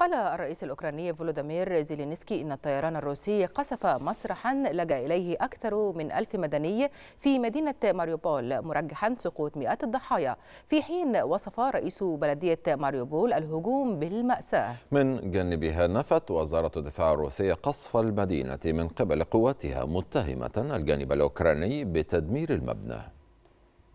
قال الرئيس الأوكراني فولودامير زيلينسكي إن الطيران الروسي قصف مسرحا لجأ إليه أكثر من ألف مدني في مدينة ماريوبول مرجحا سقوط مئات الضحايا في حين وصف رئيس بلدية ماريوبول الهجوم بالمأساة من جانبها نفت وزارة الدفاع الروسية قصف المدينة من قبل قواتها متهمة الجانب الأوكراني بتدمير المبنى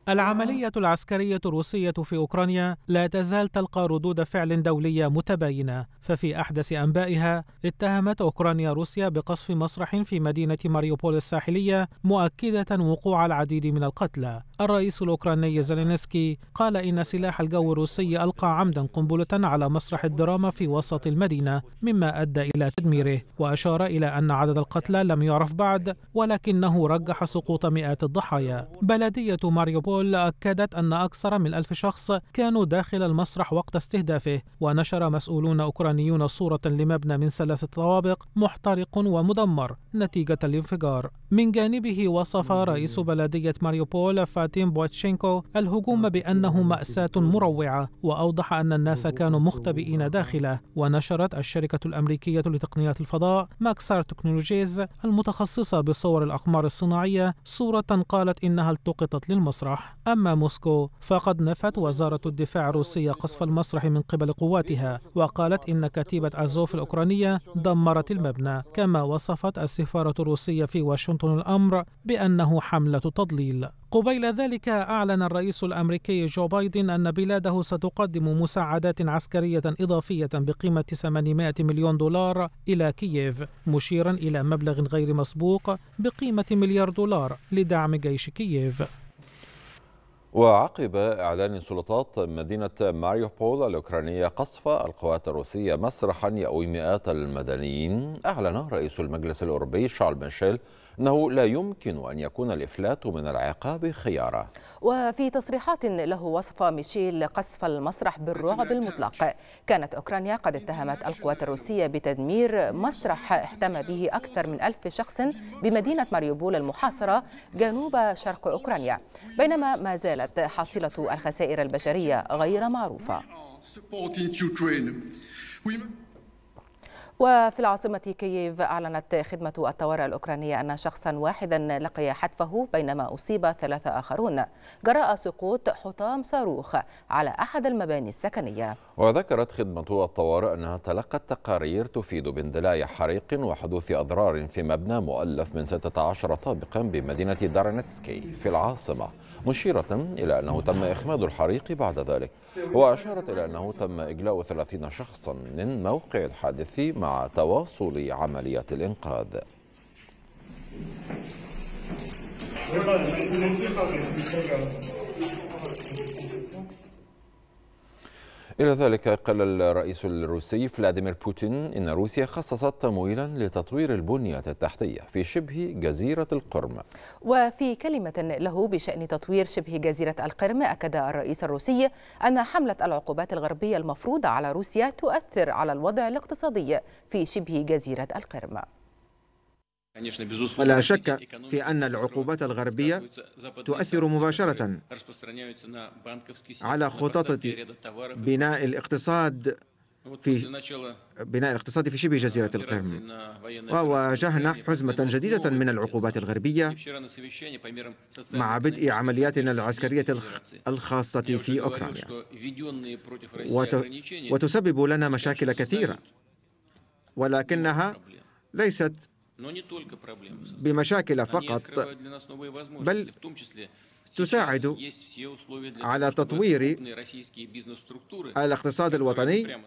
العملية العسكرية الروسية في أوكرانيا لا تزال تلقى ردود فعل دولية متباينة، ففي أحدث أنبائها اتهمت أوكرانيا روسيا بقصف مسرح في مدينة ماريوبول الساحلية مؤكدة وقوع العديد من القتلى. الرئيس الأوكراني زيلينسكي قال إن سلاح الجو الروسي ألقى عمدا قنبلة على مسرح الدراما في وسط المدينة، مما أدى إلى تدميره، وأشار إلى أن عدد القتلى لم يعرف بعد، ولكنه رجح سقوط مئات الضحايا. بلدية ماريوبول بول أكدت أن أكثر من ألف شخص كانوا داخل المسرح وقت استهدافه ونشر مسؤولون أوكرانيون صورة لمبنى من ثلاث طوابق محترق ومدمر نتيجة الانفجار من جانبه وصف رئيس بلدية ماريوبول فاتيم بواتشينكو الهجوم بأنه مأساة مروعة وأوضح أن الناس كانوا مختبئين داخله ونشرت الشركة الأمريكية لتقنيات الفضاء ماكسار تكنولوجيز المتخصصة بصور الأقمار الصناعية صورة قالت إنها التقطت للمسرح أما موسكو فقد نفت وزارة الدفاع الروسية قصف المسرح من قبل قواتها وقالت إن كتيبة أزوف الأوكرانية دمرت المبنى كما وصفت السفارة الروسية في واشنطن الأمر بأنه حملة تضليل قبيل ذلك أعلن الرئيس الأمريكي جو بايدن أن بلاده ستقدم مساعدات عسكرية إضافية بقيمة 800 مليون دولار إلى كييف مشيرا إلى مبلغ غير مسبوق بقيمة مليار دولار لدعم جيش كييف وعقب إعلان سلطات مدينة ماريوبول الأوكرانية قصف القوات الروسية مسرحا يأوي مئات المدنيين أعلن رئيس المجلس الأوروبي شارل ميشيل أنه لا يمكن أن يكون الإفلات من العقاب خيارا وفي تصريحات له وصف ميشيل قصف المسرح بالرعب المطلق كانت أوكرانيا قد اتهمت القوات الروسية بتدمير مسرح احتمى به أكثر من ألف شخص بمدينة ماريوبول المحاصرة جنوب شرق أوكرانيا بينما ما زالت حاصلة الخسائر البشرية غير معروفة وفي العاصمة كييف أعلنت خدمة الطوارئ الأوكرانية أن شخصا واحدا لقي حتفه بينما أصيب ثلاثة آخرون جراء سقوط حطام صاروخ على أحد المباني السكنية وذكرت خدمة الطوارئ أنها تلقت تقارير تفيد باندلاع حريق وحدوث أضرار في مبنى مؤلف من 16 طابقا بمدينة دارنتسكي في العاصمة مشيرة إلى أنه تم إخماد الحريق بعد ذلك وأشارت إلى أنه تم إجلاء 30 شخصا من موقع الحادث مع تواصل عملية الإنقاذ إلى ذلك قال الرئيس الروسي فلاديمير بوتين إن روسيا خصصت تمويلا لتطوير البنية التحتية في شبه جزيرة القرم وفي كلمة له بشأن تطوير شبه جزيرة القرم أكد الرئيس الروسي أن حملة العقوبات الغربية المفروضة على روسيا تؤثر على الوضع الاقتصادي في شبه جزيرة القرم ولا شك في أن العقوبات الغربية تؤثر مباشرة على خطط بناء الاقتصاد في بناء الاقتصاد في شبه جزيرة القرم وواجهنا حزمة جديدة من العقوبات الغربية مع بدء عملياتنا العسكرية الخاصة في أوكرانيا وتسبب لنا مشاكل كثيرة ولكنها ليست بمشاكل فقط بل تساعد على تطوير الاقتصاد الوطني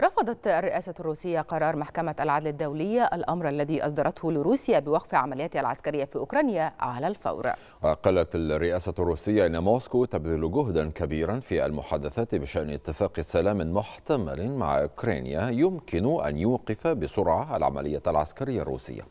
رفضت الرئاسة الروسية قرار محكمة العدل الدولية الأمر الذي أصدرته لروسيا بوقف عملياتها العسكرية في أوكرانيا على الفور وقالت الرئاسة الروسية أن موسكو تبذل جهدا كبيرا في المحادثات بشأن اتفاق سلام محتمل مع أوكرانيا يمكن أن يوقف بسرعة العملية العسكرية الروسية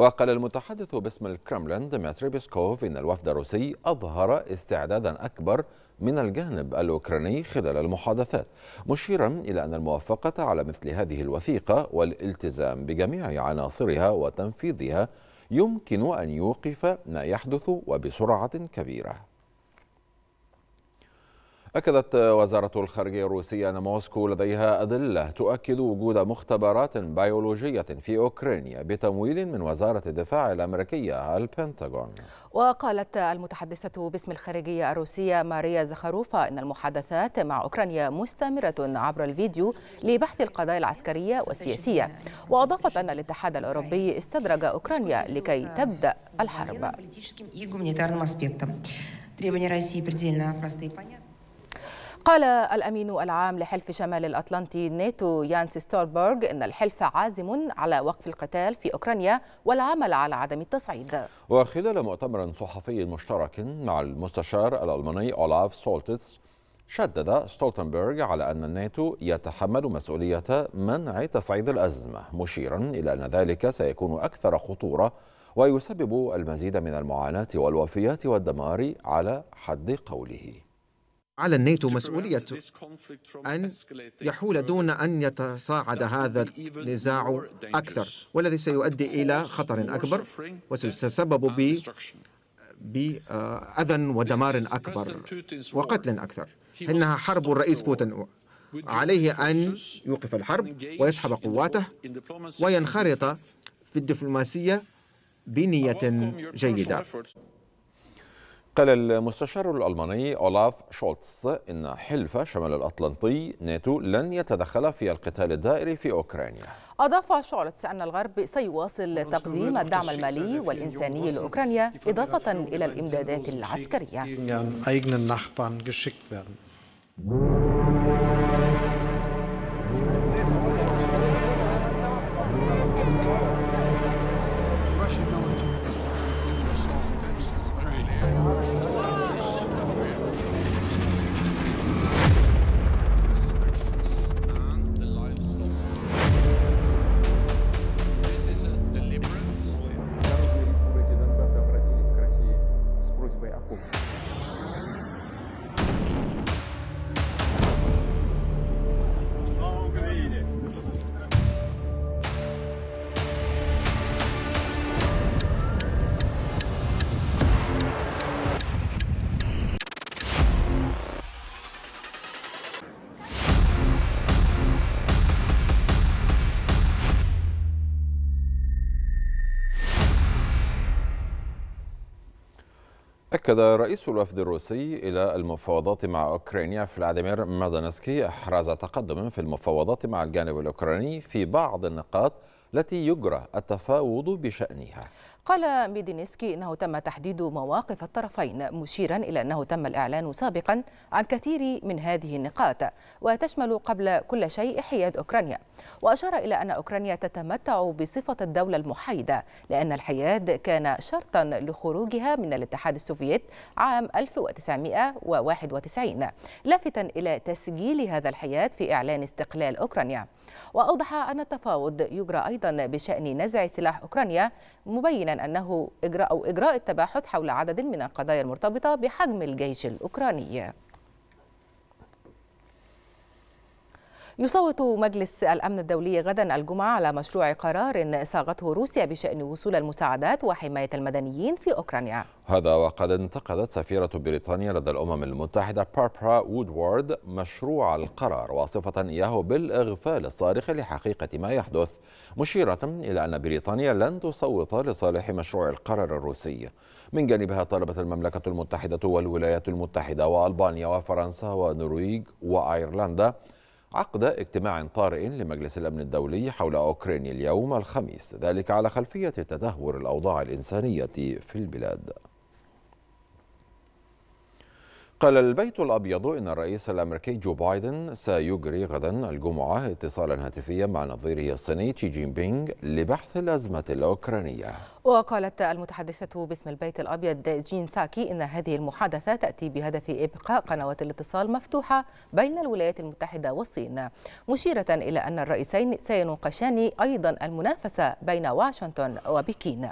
وقال المتحدث باسم الكرملين ديمتري بيسكوف إن الوفد الروسي أظهر استعدادا أكبر من الجانب الأوكراني خلال المحادثات مشيرا إلى أن الموافقة على مثل هذه الوثيقة والالتزام بجميع عناصرها وتنفيذها يمكن أن يوقف ما يحدث وبسرعة كبيرة أكدت وزارة الخارجية الروسية أن موسكو لديها أدلة تؤكد وجود مختبرات بيولوجية في أوكرانيا بتمويل من وزارة الدفاع الأمريكية البنتاغون وقالت المتحدثة باسم الخارجية الروسية ماريا زخاروفا أن المحادثات مع أوكرانيا مستمرة عبر الفيديو لبحث القضايا العسكرية والسياسية وأضافت أن الاتحاد الأوروبي استدرج أوكرانيا لكي تبدأ الحرب قال الأمين العام لحلف شمال الأطلنطي ناتو يانس ستولبرغ إن الحلف عازم على وقف القتال في أوكرانيا والعمل على عدم التصعيد وخلال مؤتمر صحفي مشترك مع المستشار الألماني أولاف سولتس شدد ستولتنبرغ على أن الناتو يتحمل مسؤولية منع تصعيد الأزمة مشيرا إلى أن ذلك سيكون أكثر خطورة ويسبب المزيد من المعاناة والوفيات والدمار على حد قوله على الناتو مسؤولية أن يحول دون أن يتصاعد هذا النزاع أكثر والذي سيؤدي إلى خطر أكبر وسيتسبب ب بأذى ودمار أكبر وقتل أكثر إنها حرب الرئيس بوتين عليه أن يوقف الحرب ويسحب قواته وينخرط في الدبلوماسية بنية جيدة قال المستشار الألماني أولاف شولتز إن حلف شمال الأطلنطي ناتو لن يتدخل في القتال الدائري في أوكرانيا أضاف شولتز أن الغرب سيواصل تقديم الدعم المالي والإنساني لأوكرانيا إضافة إلى الإمدادات العسكرية أكد رئيس الوفد الروسي إلى المفاوضات مع أوكرانيا فلاديمير مادانسكي إحراز تقدم في المفاوضات مع الجانب الأوكراني في بعض النقاط التي يجرى التفاوض بشأنها قال ميدينسكي أنه تم تحديد مواقف الطرفين مشيرا إلى أنه تم الإعلان سابقا عن كثير من هذه النقاط وتشمل قبل كل شيء حياد أوكرانيا وأشار إلى أن أوكرانيا تتمتع بصفة الدولة المحايدة لأن الحياد كان شرطا لخروجها من الاتحاد السوفيت عام 1991 لافتا إلى تسجيل هذا الحياد في إعلان استقلال أوكرانيا وأوضح أن التفاوض يجرى أيضا بشأن نزع سلاح أوكرانيا مبينا معلنا أنه إجراء أو إجراء التباحث حول عدد من القضايا المرتبطة بحجم الجيش الأوكراني يصوت مجلس الأمن الدولي غدا الجمعة على مشروع قرار صاغته روسيا بشأن وصول المساعدات وحماية المدنيين في أوكرانيا هذا وقد انتقدت سفيرة بريطانيا لدى الأمم المتحدة باربرا وودوارد مشروع القرار واصفة إياه بالإغفال الصارخ لحقيقة ما يحدث مشيرة إلى أن بريطانيا لن تصوت لصالح مشروع القرار الروسي من جانبها طلبت المملكة المتحدة والولايات المتحدة وألبانيا وفرنسا والنرويج وأيرلندا عقد اجتماع طارئ لمجلس الأمن الدولي حول أوكرانيا اليوم الخميس ذلك على خلفية تدهور الأوضاع الإنسانية في البلاد قال البيت الأبيض إن الرئيس الأمريكي جو بايدن سيجري غدا الجمعة اتصالا هاتفيا مع نظيره الصيني تشي جين بينغ لبحث الأزمة الأوكرانية وقالت المتحدثة باسم البيت الأبيض جين ساكي إن هذه المحادثة تأتي بهدف إبقاء قنوات الاتصال مفتوحة بين الولايات المتحدة والصين مشيرة إلى أن الرئيسين سيناقشان أيضا المنافسة بين واشنطن وبكين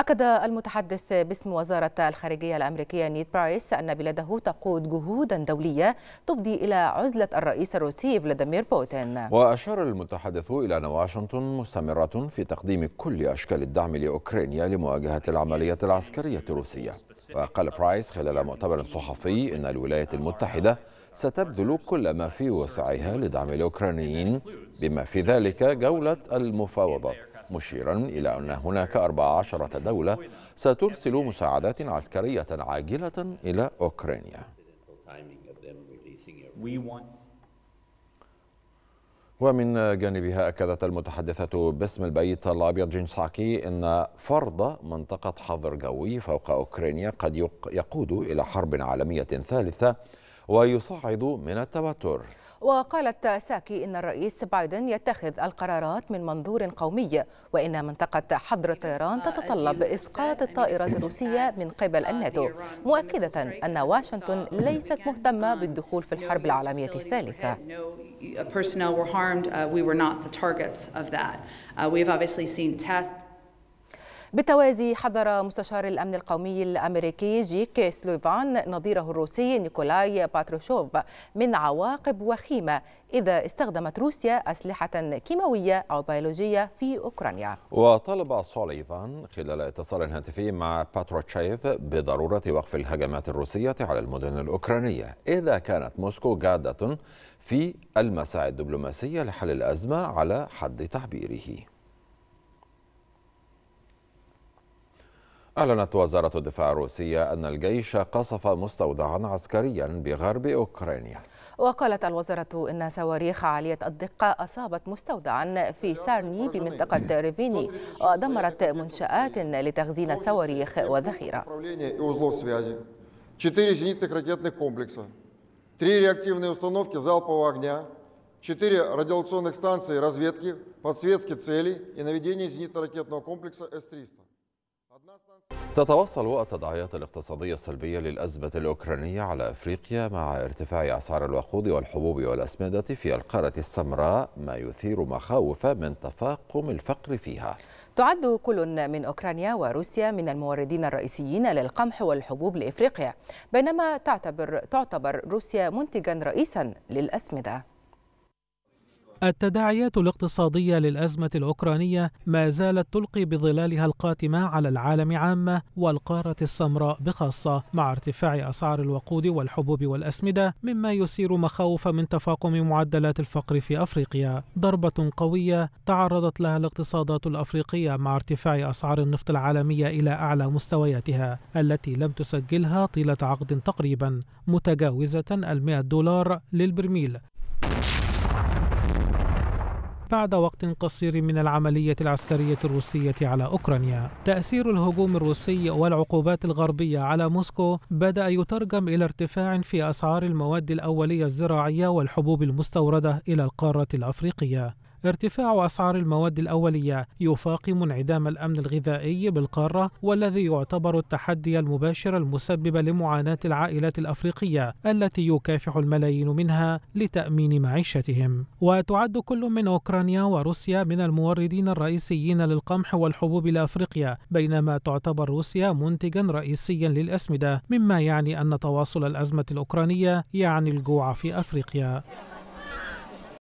أكد المتحدث باسم وزارة الخارجية الأمريكية نيد برايس أن بلاده تقود جهودا دولية تفضي إلى عزلة الرئيس الروسي فلاديمير بوتين وأشار المتحدث إلى أن واشنطن مستمرة في تقديم كل أشكال الدعم لأوكرانيا لمواجهة العملية العسكرية الروسية وقال برايس خلال مؤتمر صحفي أن الولايات المتحدة ستبذل كل ما في وسعها لدعم الأوكرانيين بما في ذلك جولة المفاوضات مشيرا إلى أن هناك 14 دولة سترسل مساعدات عسكرية عاجلة إلى أوكرانيا ومن جانبها أكدت المتحدثة باسم البيت الأبيض جين ساكي أن فرض منطقة حظر جوي فوق أوكرانيا قد يقود إلى حرب عالمية ثالثة ويصعد من التوتر وقالت ساكي إن الرئيس بايدن يتخذ القرارات من منظور قومي وإن منطقة حظر طيران تتطلب إسقاط الطائرات الروسية من قبل الناتو مؤكدة أن واشنطن ليست مهتمة بالدخول في الحرب العالمية الثالثة personnel were harmed, uh, we were not the targets of that. Uh, we've obviously seen tests. بالتوازي حذر مستشار الأمن القومي الأمريكي جيك سلوفان نظيره الروسي نيكولاي باتروشوف من عواقب وخيمة إذا استخدمت روسيا أسلحة كيماوية أو بيولوجية في أوكرانيا وطلب سوليفان خلال اتصال هاتفي مع باتروشيف بضرورة وقف الهجمات الروسية على المدن الأوكرانية إذا كانت موسكو جادة في المساعي الدبلوماسية لحل الأزمة على حد تعبيره أعلنت وزارة الدفاع الروسية أن الجيش قصف مستودعا عسكريا بغرب أوكرانيا وقالت الوزارة أن صواريخ عالية الدقة أصابت مستودعا في سارني بمنطقة ريفيني ودمرت منشآت لتخزين الصواريخ وذخيرة تتوصل التداعيات الاقتصادية السلبية للأزمة الأوكرانية على أفريقيا مع ارتفاع أسعار الوقود والحبوب والأسمدة في القارة السمراء ما يثير مخاوف من تفاقم الفقر فيها تعد كل من أوكرانيا وروسيا من الموردين الرئيسيين للقمح والحبوب لإفريقيا بينما تعتبر, تعتبر روسيا منتجا رئيسا للأسمدة التداعيات الاقتصادية للأزمة الأوكرانية ما زالت تلقي بظلالها القاتمة على العالم عامة والقارة السمراء بخاصة مع ارتفاع أسعار الوقود والحبوب والأسمدة مما يثير مخاوف من تفاقم معدلات الفقر في أفريقيا ضربة قوية تعرضت لها الاقتصادات الأفريقية مع ارتفاع أسعار النفط العالمية إلى أعلى مستوياتها التي لم تسجلها طيلة عقد تقريبا متجاوزة المئة دولار للبرميل بعد وقت قصير من العملية العسكرية الروسية على أوكرانيا تأثير الهجوم الروسي والعقوبات الغربية على موسكو بدأ يترجم إلى ارتفاع في أسعار المواد الأولية الزراعية والحبوب المستوردة إلى القارة الأفريقية ارتفاع أسعار المواد الأولية يفاقم انعدام الأمن الغذائي بالقارة والذي يعتبر التحدي المباشر المسبب لمعاناة العائلات الأفريقية التي يكافح الملايين منها لتأمين معيشتهم وتعد كل من أوكرانيا وروسيا من الموردين الرئيسيين للقمح والحبوب لأفريقيا بينما تعتبر روسيا منتجا رئيسيا للأسمدة مما يعني أن تواصل الأزمة الأوكرانية يعني الجوع في أفريقيا